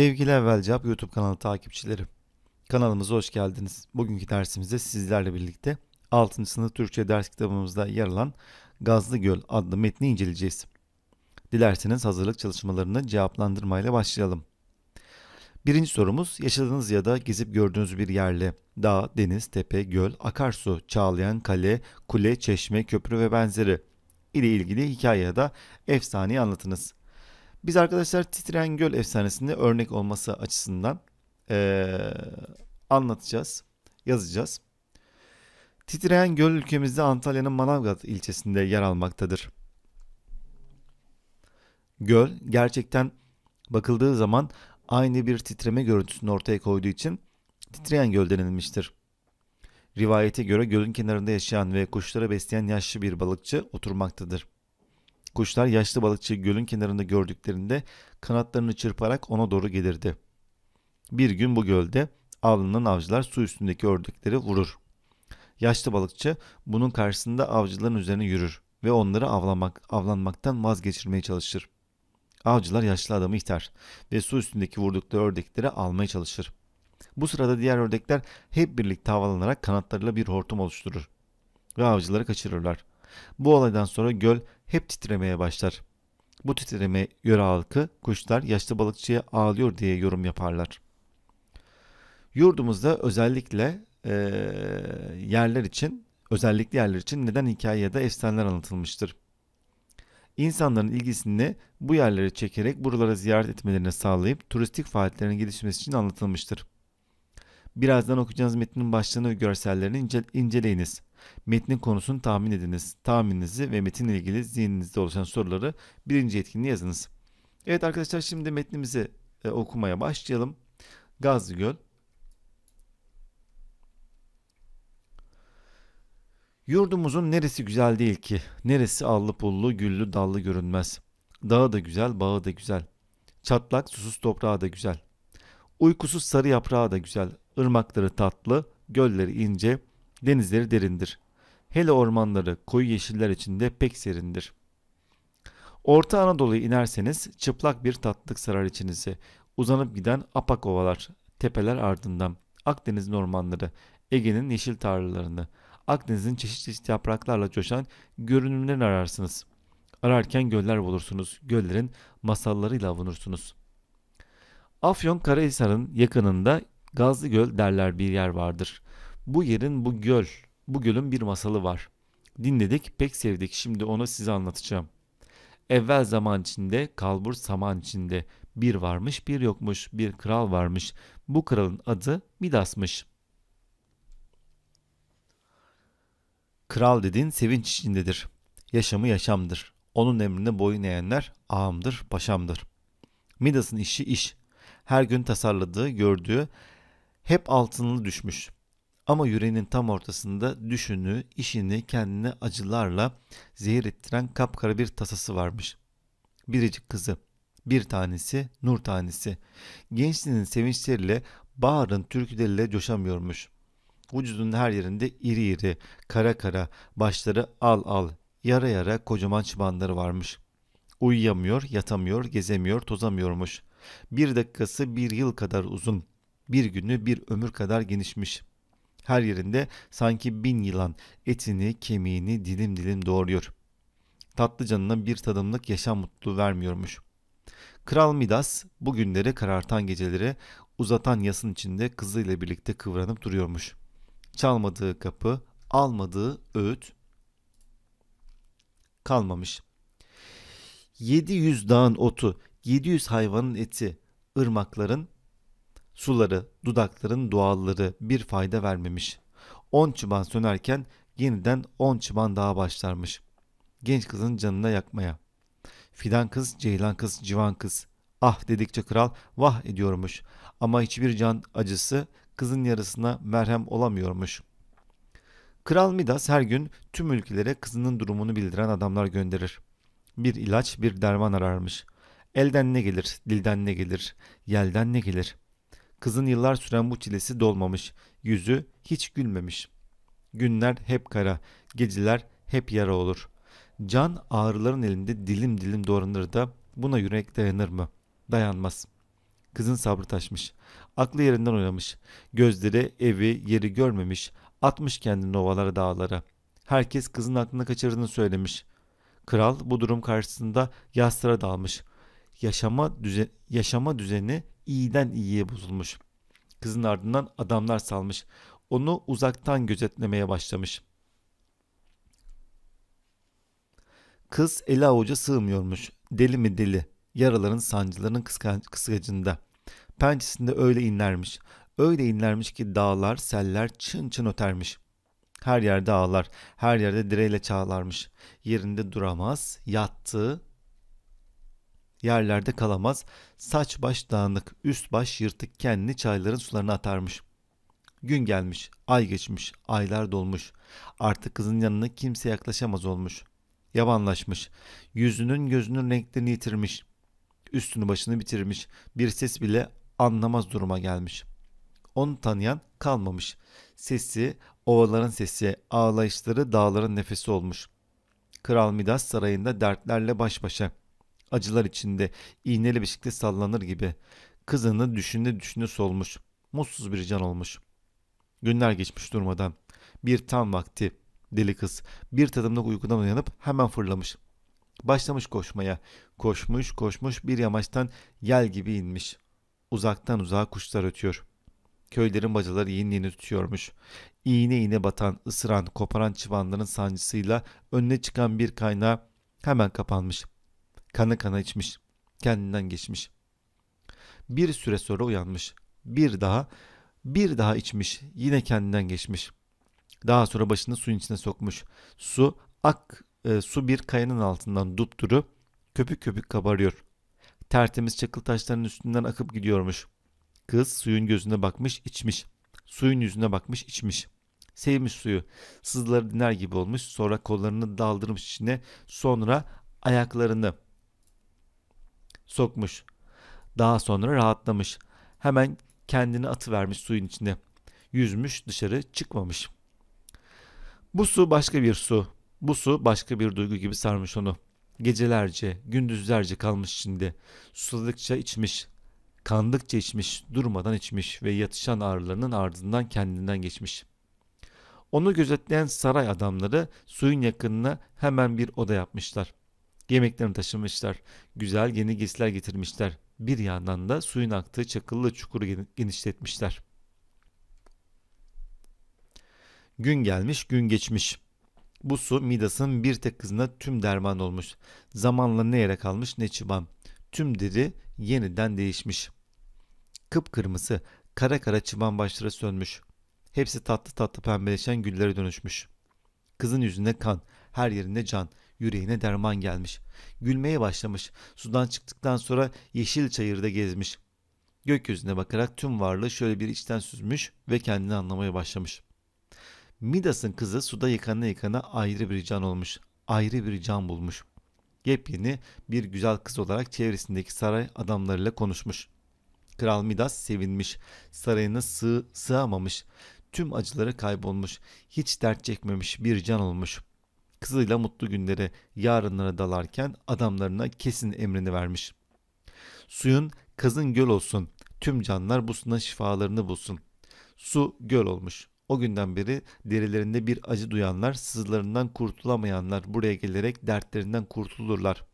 Sevgili Evvel Cevap YouTube kanalı takipçileri. Kanalımıza hoş geldiniz. Bugünkü dersimizde sizlerle birlikte 6. sınıf Türkçe ders kitabımızda yer alan Gazlı Göl adlı metni inceleyeceğiz. Dilerseniz hazırlık çalışmalarını cevaplandırmayla başlayalım. Birinci sorumuz yaşadığınız ya da gezip gördüğünüz bir yerle dağ, deniz, tepe, göl, akarsu, çağlayan kale, kule, çeşme, köprü ve benzeri ile ilgili hikaye ya da efsaneyi anlatınız. Biz arkadaşlar Titreyen Göl efsanesinde örnek olması açısından ee, anlatacağız, yazacağız. Titreyen Göl ülkemizde Antalya'nın Manavgat ilçesinde yer almaktadır. Göl gerçekten bakıldığı zaman aynı bir titreme görüntüsünü ortaya koyduğu için titreyen göl denilmiştir. Rivayete göre gölün kenarında yaşayan ve kuşları besleyen yaşlı bir balıkçı oturmaktadır. Kuşlar yaşlı balıkçıyı gölün kenarında gördüklerinde kanatlarını çırparak ona doğru gelirdi. Bir gün bu gölde avlanan avcılar su üstündeki ördekleri vurur. Yaşlı balıkçı bunun karşısında avcıların üzerine yürür ve onları avlamak, avlanmaktan vazgeçirmeye çalışır. Avcılar yaşlı adamı iter ve su üstündeki vurdukları ördekleri almaya çalışır. Bu sırada diğer ördekler hep birlikte havalanarak kanatlarıyla bir hortum oluşturur ve avcıları kaçırırlar. Bu olaydan sonra göl hep titremeye başlar. Bu titreme yöre halkı kuşlar yaşlı balıkçıya ağlıyor diye yorum yaparlar. Yurdumuzda özellikle e, yerler için, özellikle yerler için neden hikaye ya da efsaneler anlatılmıştır. İnsanların ilgisini bu yerlere çekerek buralara ziyaret etmelerini sağlayıp turistik faaliyetlerin gelişmesi için anlatılmıştır. Birazdan okuyacağınız metnin başlığını ve görsellerini ince, inceleyiniz. Metnin konusunu tahmin ediniz. Tahmininizi ve metinle ilgili zihninizde oluşan soruları birinci etkinliğe yazınız. Evet arkadaşlar şimdi metnimizi e, okumaya başlayalım. Gazlı Göl. Yurdumuzun neresi güzel değil ki? Neresi allı pullu, güllü, dallı görünmez. Dağı da güzel, bağı da güzel. Çatlak, susuz toprağı da güzel. Uykusuz sarı yaprağı da güzel. Irmakları tatlı, gölleri ince, Denizleri derindir. Hele ormanları, koyu yeşiller içinde pek serindir. Orta Anadolu'ya inerseniz çıplak bir tatlık sarar içinizi. Uzanıp giden apak ovalar, tepeler ardından. Akdeniz'in ormanları, Ege'nin yeşil tarlalarını, Akdeniz'in çeşit çeşit yapraklarla coşan görünümlerini ararsınız. Ararken göller bulursunuz. Göllerin masallarıyla avunursunuz. Afyon Karahisar'ın yakınında Gazlı Göl derler bir yer vardır. Bu yerin bu göl, bu gölün bir masalı var. Dinledik, pek sevdik. Şimdi onu size anlatacağım. Evvel zaman içinde, kalbur saman içinde bir varmış bir yokmuş bir kral varmış. Bu kralın adı Midas'mış. Kral dediğin sevinç içindedir. Yaşamı yaşamdır. Onun emrine boyun eğenler ağamdır, paşamdır. Midas'ın işi iş. Her gün tasarladığı, gördüğü hep altınlı düşmüş. Ama yüreğinin tam ortasında düşünü, işini kendine acılarla zehir ettiren kapkara bir tasası varmış. Biricik kızı. Bir tanesi, nur tanesi. Gençliğinin sevinçleriyle, bağrın türküleriyle coşamıyormuş. Vücudunun her yerinde iri iri, kara kara, başları al al, yara yara kocaman çıbanları varmış. Uyuyamıyor, yatamıyor, gezemiyor, tozamıyormuş. Bir dakikası bir yıl kadar uzun, bir günü bir ömür kadar genişmiş.'' Her yerinde sanki bin yılan etini, kemiğini dilim dilim doğuruyor. Tatlı canına bir tadımlık yaşam mutluluğu vermiyormuş. Kral Midas bu günleri karartan geceleri uzatan yasın içinde kızıyla birlikte kıvranıp duruyormuş. Çalmadığı kapı, almadığı öğüt kalmamış. 700 dağın otu, 700 hayvanın eti, ırmakların Suları, dudakların doğalları bir fayda vermemiş. On çıban sönerken yeniden on çıban daha başlarmış. Genç kızın canına yakmaya. Fidan kız, ceylan kız, civan kız. Ah dedikçe kral vah ediyormuş. Ama hiçbir can acısı kızın yarısına merhem olamıyormuş. Kral Midas her gün tüm ülkelere kızının durumunu bildiren adamlar gönderir. Bir ilaç, bir derman ararmış. Elden ne gelir, dilden ne gelir, yelden ne gelir.'' Kızın yıllar süren bu çilesi dolmamış, yüzü hiç gülmemiş. Günler hep kara, geceler hep yara olur. Can ağrıların elinde dilim dilim doğranır da buna yürek dayanır mı? Dayanmaz. Kızın sabrı taşmış. Aklı yerinden oynamış. Gözleri evi yeri görmemiş. Atmış kendini ovalara dağlara. Herkes kızın aklını kaçırdığını söylemiş. Kral bu durum karşısında yastıra dalmış yaşama, düzen, yaşama düzeni iyiden iyiye bozulmuş. Kızın ardından adamlar salmış. Onu uzaktan gözetlemeye başlamış. Kız eli avuca sığmıyormuş. Deli mi deli. Yaraların sancılarının kıskacında. Pençesinde öyle inlermiş. Öyle inlermiş ki dağlar, seller çın çın ötermiş. Her yerde ağlar, her yerde direyle çağlarmış. Yerinde duramaz, yattığı, yerlerde kalamaz. Saç baş dağınık, üst baş yırtık kendini çayların sularına atarmış. Gün gelmiş, ay geçmiş, aylar dolmuş. Artık kızın yanına kimse yaklaşamaz olmuş. Yabanlaşmış. Yüzünün gözünün renklerini yitirmiş. Üstünü başını bitirmiş. Bir ses bile anlamaz duruma gelmiş. Onu tanıyan kalmamış. Sesi ovaların sesi, ağlayışları dağların nefesi olmuş. Kral Midas sarayında dertlerle baş başa acılar içinde iğneli bisiklet sallanır gibi. Kızını düşünde düşünde solmuş. Mutsuz bir can olmuş. Günler geçmiş durmadan. Bir tam vakti. Deli kız bir tadımlık uykudan uyanıp hemen fırlamış. Başlamış koşmaya. Koşmuş koşmuş bir yamaçtan yel gibi inmiş. Uzaktan uzağa kuşlar ötüyor. Köylerin bacaları yeni yeni tutuyormuş. İğne iğne batan, ısıran, koparan çıvanların sancısıyla önüne çıkan bir kaynağı hemen kapanmış.'' Kana kana içmiş. Kendinden geçmiş. Bir süre sonra uyanmış. Bir daha, bir daha içmiş. Yine kendinden geçmiş. Daha sonra başını suyun içine sokmuş. Su ak e, su bir kayanın altından dupduru köpük köpük kabarıyor. Tertemiz çakıl taşlarının üstünden akıp gidiyormuş. Kız suyun gözüne bakmış içmiş. Suyun yüzüne bakmış içmiş. Sevmiş suyu. Sızları diner gibi olmuş. Sonra kollarını daldırmış içine. Sonra ayaklarını sokmuş. Daha sonra rahatlamış. Hemen kendini atıvermiş suyun içinde. Yüzmüş dışarı çıkmamış. Bu su başka bir su. Bu su başka bir duygu gibi sarmış onu. Gecelerce, gündüzlerce kalmış içinde. Susadıkça içmiş, kandıkça içmiş, durmadan içmiş ve yatışan ağrılarının ardından kendinden geçmiş. Onu gözetleyen saray adamları suyun yakınına hemen bir oda yapmışlar. Yemeklerini taşımışlar. Güzel yeni giysiler getirmişler. Bir yandan da suyun aktığı çakıllı çukuru genişletmişler. Gün gelmiş, gün geçmiş. Bu su Midas'ın bir tek kızına tüm derman olmuş. Zamanla ne yere kalmış ne çıban. Tüm deri yeniden değişmiş. Kıpkırmızı, kara kara çıban başları sönmüş. Hepsi tatlı tatlı pembeleşen güllere dönüşmüş. Kızın yüzünde kan, her yerinde can yüreğine derman gelmiş. Gülmeye başlamış. Sudan çıktıktan sonra yeşil çayırda gezmiş. Gökyüzüne bakarak tüm varlığı şöyle bir içten süzmüş ve kendini anlamaya başlamış. Midas'ın kızı suda yıkana yıkana ayrı bir can olmuş. Ayrı bir can bulmuş. Yepyeni bir güzel kız olarak çevresindeki saray adamlarıyla konuşmuş. Kral Midas sevinmiş. Sarayına sığ, sığamamış. Tüm acıları kaybolmuş. Hiç dert çekmemiş bir can olmuş.'' kızıyla mutlu günleri yarınlara dalarken adamlarına kesin emrini vermiş. Suyun kazın göl olsun, tüm canlar bu suna şifalarını bulsun. Su göl olmuş. O günden beri derilerinde bir acı duyanlar, sızlarından kurtulamayanlar buraya gelerek dertlerinden kurtulurlar.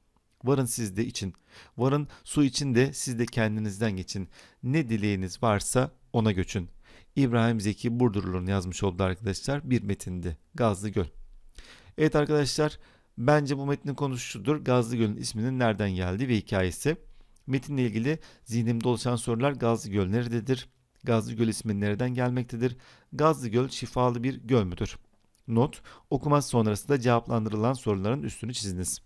Varın siz de için. Varın su için de siz de kendinizden geçin. Ne dileğiniz varsa ona göçün. İbrahim Zeki Burdurlu'nun yazmış olduğu arkadaşlar bir metindi. Gazlı Göl. Evet arkadaşlar bence bu metnin konusu şudur. Gazlıgöl'ün isminin nereden geldi ve hikayesi. Metinle ilgili zihnimde oluşan sorular Gazlıgöl nerededir? Gazlıgöl ismi nereden gelmektedir? Gazlıgöl şifalı bir göl müdür? Not, okuma sonrasında cevaplandırılan soruların üstünü çiziniz.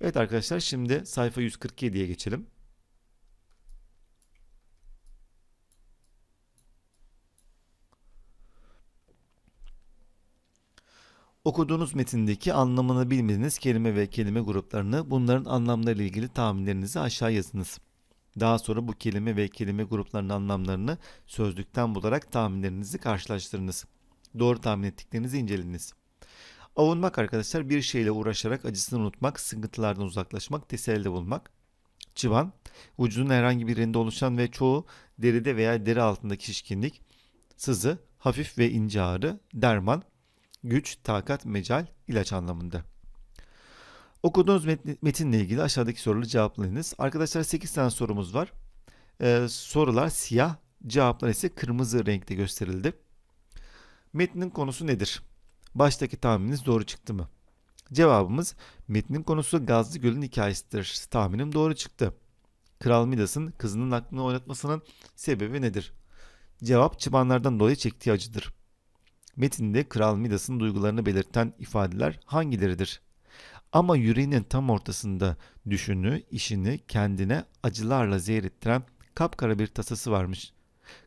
Evet arkadaşlar şimdi sayfa 147'ye geçelim. Okuduğunuz metindeki anlamını bilmediğiniz kelime ve kelime gruplarını bunların anlamlarıyla ilgili tahminlerinizi aşağı yazınız. Daha sonra bu kelime ve kelime gruplarının anlamlarını sözlükten bularak tahminlerinizi karşılaştırınız. Doğru tahmin ettiklerinizi inceliniz. Avunmak arkadaşlar bir şeyle uğraşarak acısını unutmak, sıkıntılardan uzaklaşmak, teselli bulmak. Çıban, vücudun herhangi birinde oluşan ve çoğu deride veya deri altındaki şişkinlik, sızı, hafif ve ince ağrı, derman, güç, takat, mecal, ilaç anlamında. Okuduğunuz metinle ilgili aşağıdaki soruları cevaplayınız. Arkadaşlar 8 tane sorumuz var. Ee, sorular siyah, cevaplar ise kırmızı renkte gösterildi. Metnin konusu nedir? Baştaki tahmininiz doğru çıktı mı? Cevabımız metnin konusu Gazlı Göl'ün hikayesidir. Tahminim doğru çıktı. Kral Midas'ın kızının aklını oynatmasının sebebi nedir? Cevap çıbanlardan dolayı çektiği acıdır. Metinde Kral Midas'ın duygularını belirten ifadeler hangileridir? Ama yüreğinin tam ortasında düşünü, işini kendine acılarla zehir ettiren kapkara bir tasası varmış.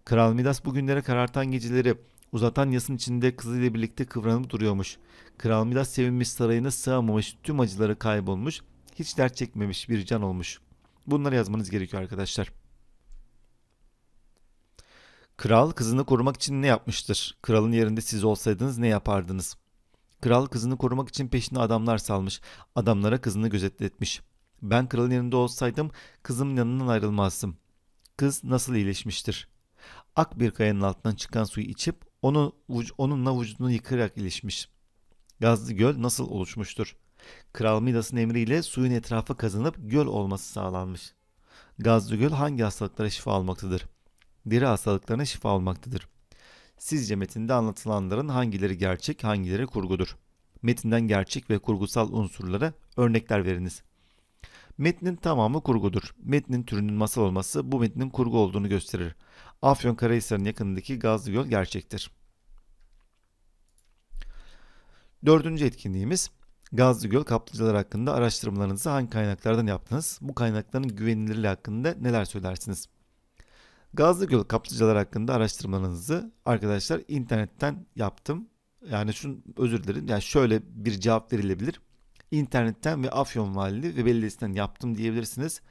Kral Midas bugünlere karartan geceleri uzatan yasın içinde kızıyla birlikte kıvranıp duruyormuş. Kral Midas sevinmiş sarayına sığamamış, tüm acıları kaybolmuş, hiç dert çekmemiş bir can olmuş. Bunları yazmanız gerekiyor arkadaşlar. Kral kızını korumak için ne yapmıştır? Kralın yerinde siz olsaydınız ne yapardınız? Kral kızını korumak için peşine adamlar salmış. Adamlara kızını gözetletmiş. Ben kralın yerinde olsaydım kızımın yanından ayrılmazdım. Kız nasıl iyileşmiştir? Ak bir kayanın altından çıkan suyu içip onu, onunla vücudunu yıkarak iyileşmiş. Gazlı göl nasıl oluşmuştur? Kral Midas'ın emriyle suyun etrafı kazanıp göl olması sağlanmış. Gazlı göl hangi hastalıklara şifa almaktadır? Diri hastalıklarına şifa olmaktadır. Sizce metinde anlatılanların hangileri gerçek, hangileri kurgudur? Metinden gerçek ve kurgusal unsurlara örnekler veriniz. Metnin tamamı kurgudur. Metnin türünün masal olması bu metnin kurgu olduğunu gösterir. Afyonkarahisar'ın yakınındaki gazlı göl gerçektir. Dördüncü etkinliğimiz Gazlı Göl kaplıcalar hakkında araştırmalarınızı hangi kaynaklardan yaptınız? Bu kaynakların güvenilirliği hakkında neler söylersiniz? Gazlı göl kaplıcalar hakkında araştırmalarınızı arkadaşlar internetten yaptım. Yani şunu özür dilerim. Yani şöyle bir cevap verilebilir. İnternetten ve Afyon Valiliği ve Belediyesi'nden yaptım diyebilirsiniz.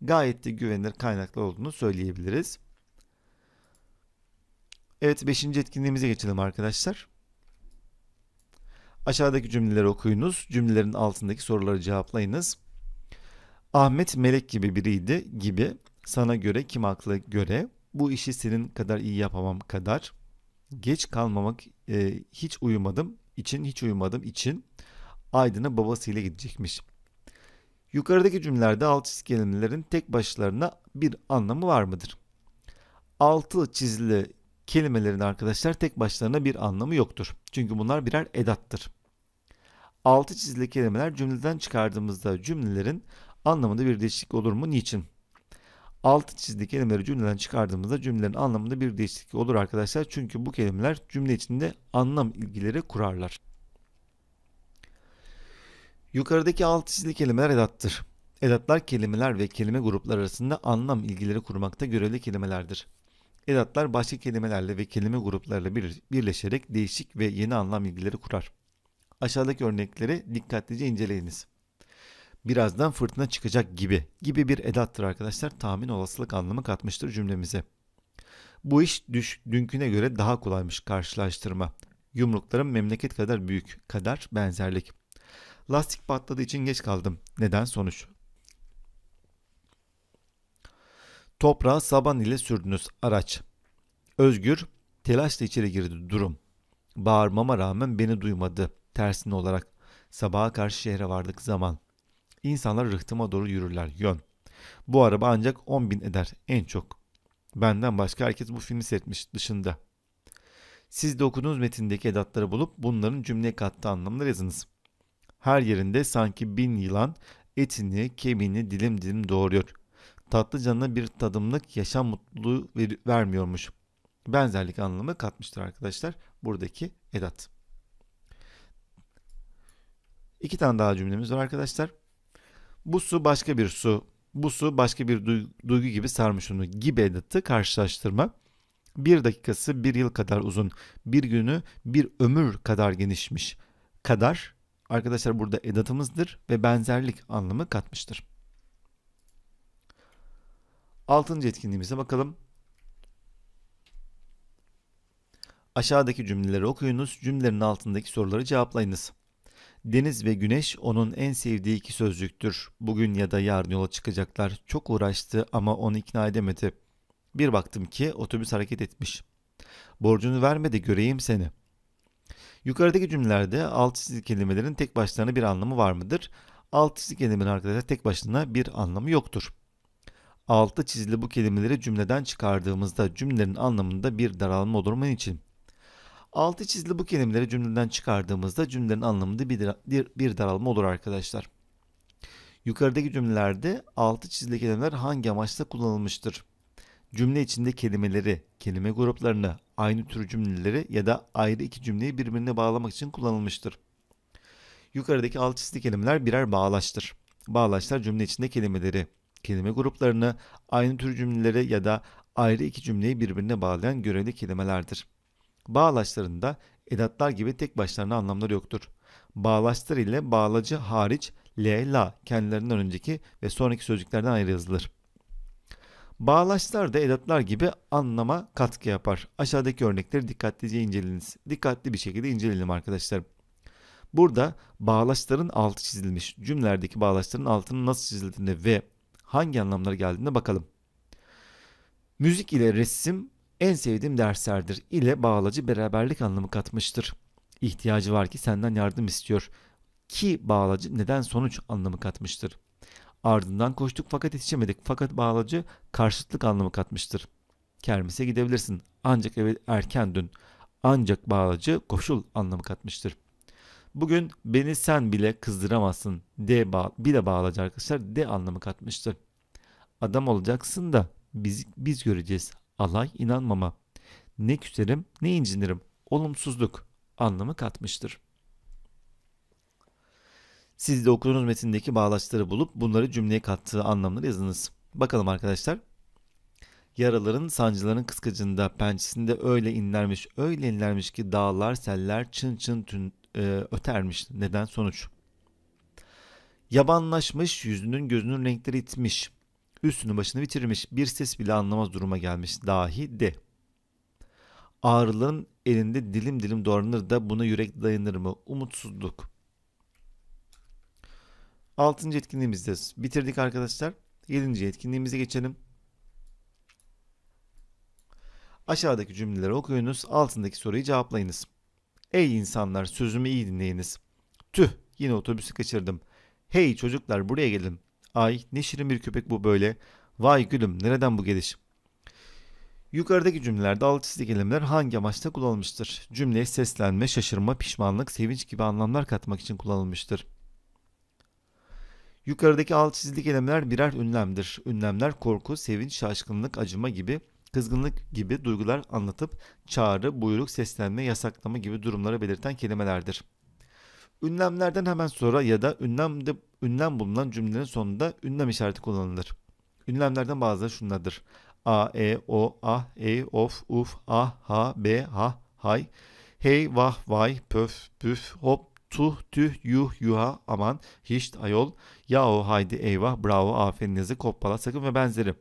Gayet de güvenilir kaynaklar olduğunu söyleyebiliriz. Evet 5. etkinliğimize geçelim arkadaşlar. Aşağıdaki cümleleri okuyunuz. Cümlelerin altındaki soruları cevaplayınız. Ahmet melek gibi biriydi gibi sana göre kim haklı göre bu işi senin kadar iyi yapamam kadar geç kalmamak e, hiç uyumadım için hiç uyumadım için Aydın'a babasıyla gidecekmiş. Yukarıdaki cümlelerde alt çizgi kelimelerin tek başlarına bir anlamı var mıdır? Altı çizili kelimelerin arkadaşlar tek başlarına bir anlamı yoktur. Çünkü bunlar birer edattır. Altı çizili kelimeler cümleden çıkardığımızda cümlelerin anlamında bir değişiklik olur mu? Niçin? altı çizili kelimeleri cümleden çıkardığımızda cümlelerin anlamında bir değişiklik olur arkadaşlar. Çünkü bu kelimeler cümle içinde anlam ilgileri kurarlar. Yukarıdaki altı çizili kelimeler edattır. Edatlar kelimeler ve kelime grupları arasında anlam ilgileri kurmakta görevli kelimelerdir. Edatlar başka kelimelerle ve kelime gruplarıyla bir, birleşerek değişik ve yeni anlam ilgileri kurar. Aşağıdaki örnekleri dikkatlice inceleyiniz birazdan fırtına çıkacak gibi gibi bir edattır arkadaşlar. Tahmin olasılık anlamı katmıştır cümlemize. Bu iş düş, dünküne göre daha kolaymış karşılaştırma. yumrukların memleket kadar büyük, kadar benzerlik. Lastik patladığı için geç kaldım. Neden sonuç? Toprağı saban ile sürdünüz araç. Özgür telaşla içeri girdi durum. Bağırmama rağmen beni duymadı. Tersine olarak sabaha karşı şehre vardık zaman. İnsanlar rıhtıma doğru yürürler. Yön. Bu araba ancak 10 bin eder en çok. Benden başka herkes bu filmi seyretmiş dışında. Siz de okuduğunuz metindeki edatları bulup bunların cümleye kattığı anlamları yazınız. Her yerinde sanki bin yılan etini, kemiğini dilim dilim doğuruyor. Tatlı canına bir tadımlık yaşam mutluluğu ver vermiyormuş. Benzerlik anlamı katmıştır arkadaşlar buradaki edat. İki tane daha cümlemiz var arkadaşlar. Bu su başka bir su, bu su başka bir duygu gibi sarmış onu gibi edatı karşılaştırma. Bir dakikası bir yıl kadar uzun, bir günü bir ömür kadar genişmiş kadar arkadaşlar burada edatımızdır ve benzerlik anlamı katmıştır. Altıncı etkinliğimize bakalım. Aşağıdaki cümleleri okuyunuz, cümlelerin altındaki soruları cevaplayınız. Deniz ve güneş onun en sevdiği iki sözcüktür. Bugün ya da yarın yola çıkacaklar. Çok uğraştı ama onu ikna edemedi. Bir baktım ki otobüs hareket etmiş. Borcunu verme de göreyim seni. Yukarıdaki cümlelerde alt çizgi kelimelerin tek başlarına bir anlamı var mıdır? Alt çizgi kelimelerin arkadaşlar tek başına bir anlamı yoktur. Altı çizili bu kelimeleri cümleden çıkardığımızda cümlelerin anlamında bir daralma olur mu için? Altı çizili bu kelimeleri cümleden çıkardığımızda cümlenin anlamında bir, bir, bir daralma olur arkadaşlar. Yukarıdaki cümlelerde altı çizili kelimeler hangi amaçla kullanılmıştır? Cümle içinde kelimeleri, kelime gruplarını, aynı tür cümleleri ya da ayrı iki cümleyi birbirine bağlamak için kullanılmıştır. Yukarıdaki altı çizili kelimeler birer bağlaçtır. Bağlaçlar cümle içinde kelimeleri, kelime gruplarını, aynı tür cümleleri ya da ayrı iki cümleyi birbirine bağlayan görevli kelimelerdir. Bağlaçlarında edatlar gibi tek başlarına anlamları yoktur. Bağlaçlar ile bağlacı hariç l, la kendilerinden önceki ve sonraki sözcüklerden ayrı yazılır. Bağlaçlar da edatlar gibi anlama katkı yapar. Aşağıdaki örnekleri dikkatlice inceliniz. Dikkatli bir şekilde inceleyelim arkadaşlar. Burada bağlaçların altı çizilmiş. Cümlelerdeki bağlaçların altının nasıl çizildiğine ve hangi anlamlara geldiğine bakalım. Müzik ile resim en sevdiğim derslerdir ile bağlacı beraberlik anlamı katmıştır. İhtiyacı var ki senden yardım istiyor ki bağlacı neden sonuç anlamı katmıştır. Ardından koştuk fakat yetişemedik fakat bağlacı karşıtlık anlamı katmıştır. Kermis'e gidebilirsin ancak eve erken dün ancak bağlacı koşul anlamı katmıştır. Bugün beni sen bile kızdıramazsın. De bağ bir de bağlacı arkadaşlar de anlamı katmıştır. Adam olacaksın da biz, biz göreceğiz alay inanmama, ne küserim ne incinirim, olumsuzluk anlamı katmıştır. Siz de okuduğunuz metindeki bağlaçları bulup bunları cümleye kattığı anlamları yazınız. Bakalım arkadaşlar. Yaraların, sancıların kıskacında, pençesinde öyle inlermiş, öyle inlermiş ki dağlar, seller çın çın tün, e, ötermiş. Neden sonuç? Yabanlaşmış, yüzünün gözünün renkleri itmiş. Üstünü başını bitirmiş, bir ses bile anlamaz duruma gelmiş dahi de. Ağrılığın elinde dilim dilim doğranır da buna yürek dayanır mı? Umutsuzluk. Altıncı etkinliğimizde bitirdik arkadaşlar. Yedinci etkinliğimize geçelim. Aşağıdaki cümleleri okuyunuz, altındaki soruyu cevaplayınız. Ey insanlar sözümü iyi dinleyiniz. Tüh yine otobüsü kaçırdım. Hey çocuklar buraya gelin. Ay ne şirin bir köpek bu böyle. Vay gülüm nereden bu geliş? Yukarıdaki cümlelerde alt çizgi kelimeler hangi amaçta kullanılmıştır? Cümleye seslenme, şaşırma, pişmanlık, sevinç gibi anlamlar katmak için kullanılmıştır. Yukarıdaki alt çizgi kelimeler birer ünlemdir. Ünlemler korku, sevinç, şaşkınlık, acıma gibi, kızgınlık gibi duygular anlatıp çağrı, buyruk, seslenme, yasaklama gibi durumları belirten kelimelerdir. Ünlemlerden hemen sonra ya da ünlemde ünlem bulunan cümlenin sonunda ünlem işareti kullanılır. Ünlemlerden bazıları şunlardır. A, E, O, A, E, Of, Uf, A, ha, B, ha, Hay, Hey, Vah, Vay, Pöf, Püf, Hop, Tuh, Tüh, Yuh, Yuha, Aman, Hiç, Ayol, Yahu, Haydi, Eyvah, Bravo, Aferin, Yazık, Hoppala, Sakın ve benzeri.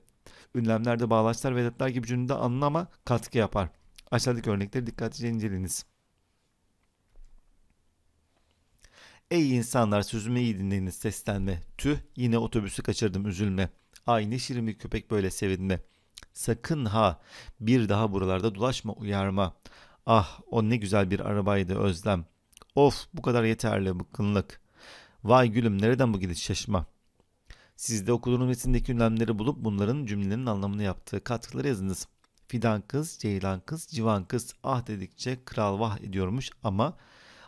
Ünlemlerde bağlaçlar, ve vedatlar gibi cümlede anlama katkı yapar. Aşağıdaki örnekleri dikkatlice inceliniz. Ey insanlar sözümü iyi dinleyiniz seslenme. Tüh yine otobüsü kaçırdım üzülme. Ay ne şirin bir köpek böyle sevinme. Sakın ha bir daha buralarda dolaşma uyarma. Ah o ne güzel bir arabaydı özlem. Of bu kadar yeterli bıkkınlık. Vay gülüm nereden bu gidiş şaşma. Siz de okuduğunuz metindeki ünlemleri bulup bunların cümlelerin anlamını yaptığı katkıları yazınız. Fidan kız, ceylan kız, civan kız ah dedikçe kral vah ediyormuş ama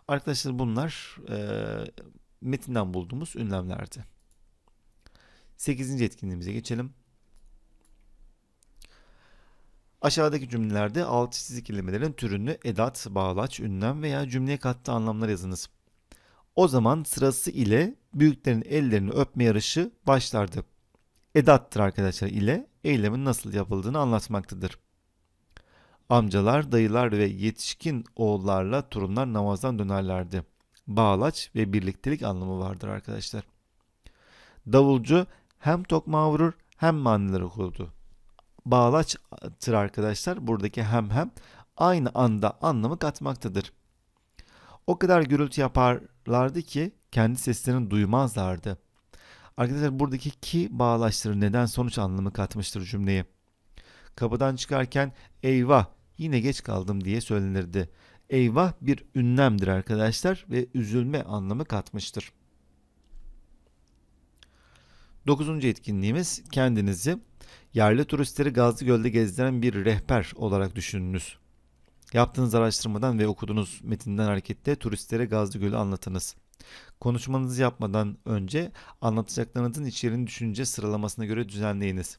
Arkadaşlar bunlar e, metinden bulduğumuz ünlemlerdi. 8. etkinliğimize geçelim. Aşağıdaki cümlelerde alt çizgi kelimelerin türünü edat, bağlaç, ünlem veya cümleye kattığı anlamlar yazınız. O zaman sırası ile büyüklerin ellerini öpme yarışı başlardı. Edattır arkadaşlar ile eylemin nasıl yapıldığını anlatmaktadır. Amcalar, dayılar ve yetişkin oğullarla torunlar namazdan dönerlerdi. Bağlaç ve birliktelik anlamı vardır arkadaşlar. Davulcu hem tokmağı vurur hem manileri okurdu. Bağlaçtır arkadaşlar. Buradaki hem hem aynı anda anlamı katmaktadır. O kadar gürültü yaparlardı ki kendi seslerini duymazlardı. Arkadaşlar buradaki ki bağlaçtır neden sonuç anlamı katmıştır cümleyi. Kapıdan çıkarken eyvah yine geç kaldım diye söylenirdi. Eyvah bir ünlemdir arkadaşlar ve üzülme anlamı katmıştır. Dokuzuncu etkinliğimiz kendinizi yerli turistleri Gazlı Göl'de gezdiren bir rehber olarak düşününüz. Yaptığınız araştırmadan ve okuduğunuz metinden hareketle turistlere Gazlı Göl'ü anlatınız. Konuşmanızı yapmadan önce anlatacaklarınızın içeriğini düşünce sıralamasına göre düzenleyiniz.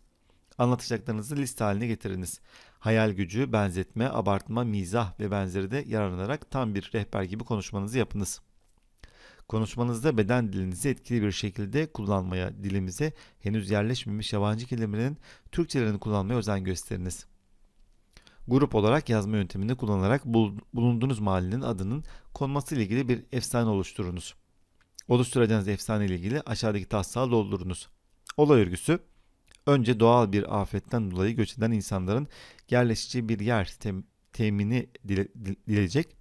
Anlatacaklarınızı liste haline getiriniz hayal gücü, benzetme, abartma, mizah ve benzeri de yararlanarak tam bir rehber gibi konuşmanızı yapınız. Konuşmanızda beden dilinizi etkili bir şekilde kullanmaya, dilimize henüz yerleşmemiş yabancı kelimelerin Türkçelerini kullanmaya özen gösteriniz. Grup olarak yazma yöntemini kullanarak bulunduğunuz mahallenin adının konması ile ilgili bir efsane oluşturunuz. Oluşturacağınız efsane ile ilgili aşağıdaki taslağı doldurunuz. Olay örgüsü önce doğal bir afetten dolayı göç eden insanların yerleşeceği bir yer tem, temini dile, dileyecek.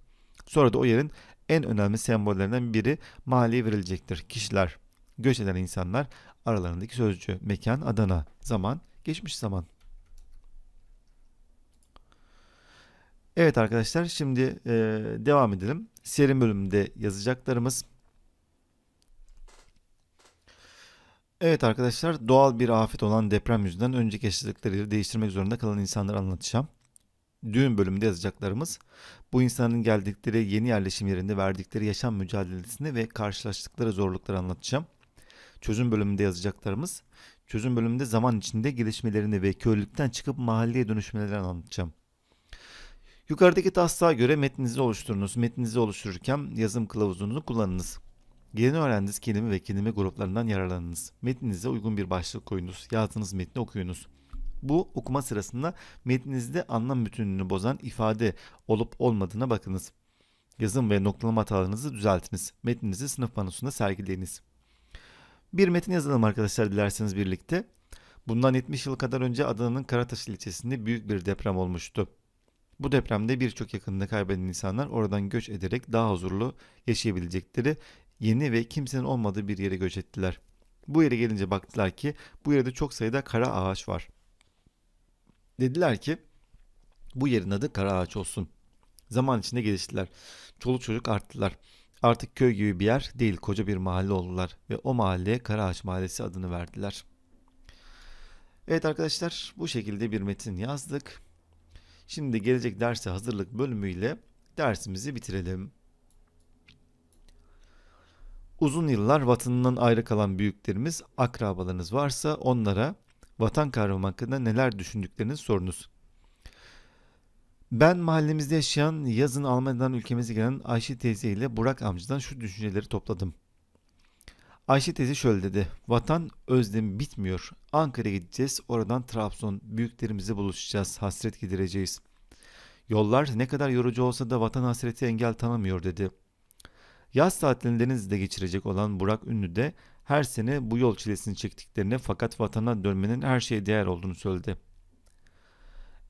Sonra da o yerin en önemli sembollerinden biri mali verilecektir. Kişiler, göç eden insanlar aralarındaki sözcü, mekan, Adana, zaman, geçmiş zaman. Evet arkadaşlar şimdi e, devam edelim. Serin bölümünde yazacaklarımız Evet arkadaşlar doğal bir afet olan deprem yüzünden önceki yaşadıklarıyla değiştirmek zorunda kalan insanları anlatacağım. Düğün bölümünde yazacaklarımız bu insanların geldikleri yeni yerleşim yerinde verdikleri yaşam mücadelesini ve karşılaştıkları zorlukları anlatacağım. Çözüm bölümünde yazacaklarımız çözüm bölümünde zaman içinde gelişmelerini ve köylükten çıkıp mahalleye dönüşmelerini anlatacağım. Yukarıdaki taslağa göre metninizi oluşturunuz. Metninizi oluştururken yazım kılavuzunu kullanınız. Yeni öğrendiğiniz kelime ve kelime gruplarından yararlanınız. Metninize uygun bir başlık koyunuz. Yazdığınız metni okuyunuz. Bu okuma sırasında metninizde anlam bütünlüğünü bozan ifade olup olmadığına bakınız. Yazım ve noktalama hatalarınızı düzeltiniz. Metninizi sınıf panosunda sergileyiniz. Bir metin yazalım arkadaşlar dilerseniz birlikte. Bundan 70 yıl kadar önce Adana'nın Karataş ilçesinde büyük bir deprem olmuştu. Bu depremde birçok yakınını kaybeden insanlar oradan göç ederek daha huzurlu yaşayabilecekleri yeni ve kimsenin olmadığı bir yere göç ettiler. Bu yere gelince baktılar ki bu yerde çok sayıda kara ağaç var. Dediler ki bu yerin adı kara ağaç olsun. Zaman içinde geliştiler. Çoluk çocuk arttılar. Artık köy gibi bir yer değil koca bir mahalle oldular ve o mahalleye Ağaç Mahallesi adını verdiler. Evet arkadaşlar bu şekilde bir metin yazdık. Şimdi gelecek derse hazırlık bölümüyle dersimizi bitirelim. Uzun yıllar vatanından ayrı kalan büyüklerimiz, akrabalarınız varsa onlara vatan kavramı hakkında neler düşündüklerini sorunuz. Ben mahallemizde yaşayan yazın Almanya'dan ülkemize gelen Ayşe teyze ile Burak amcadan şu düşünceleri topladım. Ayşe teyze şöyle dedi. Vatan özlemi bitmiyor. Ankara'ya gideceğiz. Oradan Trabzon. Büyüklerimizle buluşacağız. Hasret gidereceğiz. Yollar ne kadar yorucu olsa da vatan hasreti engel tanımıyor dedi. Yaz tatilini Denizli'de geçirecek olan Burak Ünlü de her sene bu yol çilesini çektiklerini fakat vatana dönmenin her şeye değer olduğunu söyledi.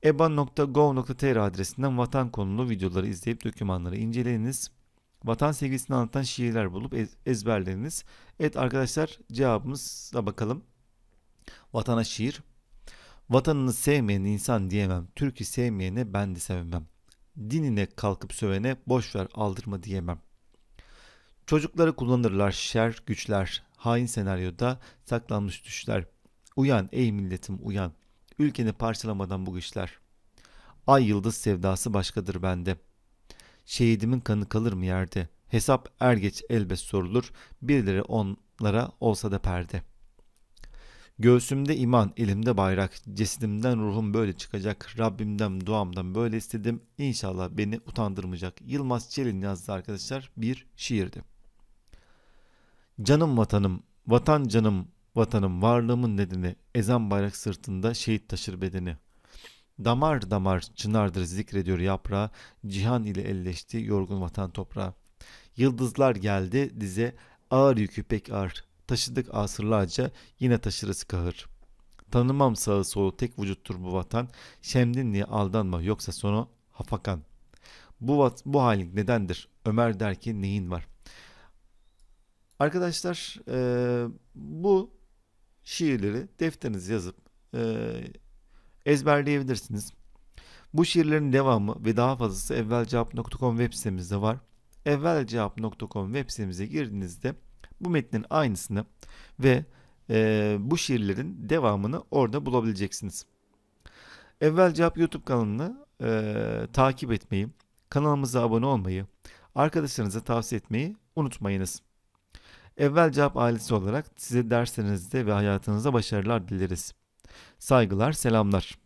eban.gov.tr adresinden vatan konulu videoları izleyip dokümanları inceleyiniz. Vatan sevgisini anlatan şiirler bulup ezberleriniz. Evet arkadaşlar cevabımıza bakalım. Vatana şiir. Vatanını sevmeyen insan diyemem. Türk'ü sevmeyene ben de sevmem. Dinine kalkıp sövene boşver ver aldırma diyemem. Çocukları kullanırlar şer güçler, hain senaryoda saklanmış düşler. Uyan ey milletim uyan, ülkeni parçalamadan bu güçler. Ay yıldız sevdası başkadır bende. Şehidimin kanı kalır mı yerde? Hesap er geç elbet sorulur, birileri onlara olsa da perde. Göğsümde iman, elimde bayrak, cesedimden ruhum böyle çıkacak, Rabbimden duamdan böyle istedim, İnşallah beni utandırmayacak. Yılmaz Çelin yazdı arkadaşlar bir şiirdi. Canım vatanım, vatan canım, vatanım varlığımın nedeni, ezan bayrak sırtında şehit taşır bedeni. Damar damar çınardır zikrediyor yaprağı, cihan ile elleşti yorgun vatan toprağı. Yıldızlar geldi dize, ağır yükü pek ağır, taşıdık asırlarca yine taşırız kahır. Tanımam sağı solu tek vücuttur bu vatan, Şemdin diye aldanma yoksa sonu hafakan. Bu, vat, bu halin nedendir? Ömer der ki neyin var?'' Arkadaşlar e, bu şiirleri defterinize yazıp e, ezberleyebilirsiniz. Bu şiirlerin devamı ve daha fazlası evvelcevap.com web sitemizde var. evvelcevap.com web sitemize girdiğinizde bu metnin aynısını ve e, bu şiirlerin devamını orada bulabileceksiniz. Evvel Cevap YouTube kanalını e, takip etmeyi, kanalımıza abone olmayı, arkadaşlarınıza tavsiye etmeyi unutmayınız. Evvel Cevap ailesi olarak size derslerinizde ve hayatınızda başarılar dileriz. Saygılar, selamlar.